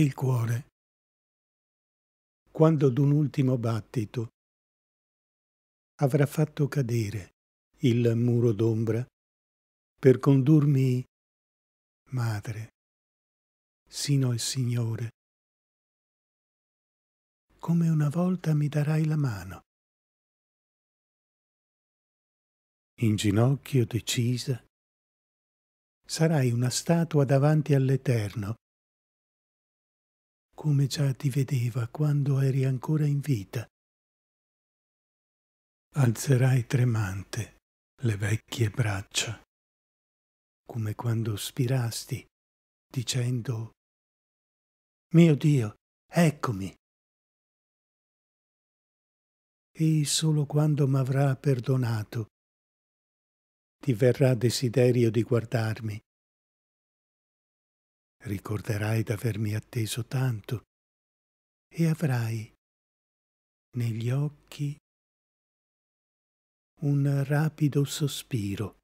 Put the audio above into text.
il cuore. Quando d'un ultimo battito avrà fatto cadere il muro d'ombra per condurmi, madre, sino al Signore. Come una volta mi darai la mano. In ginocchio decisa, sarai una statua davanti all'Eterno come già ti vedeva quando eri ancora in vita. Alzerai tremante le vecchie braccia, come quando spirasti, dicendo Mio Dio, eccomi. E solo quando m'avrà perdonato ti verrà desiderio di guardarmi ricorderai d'avermi atteso tanto e avrai negli occhi un rapido sospiro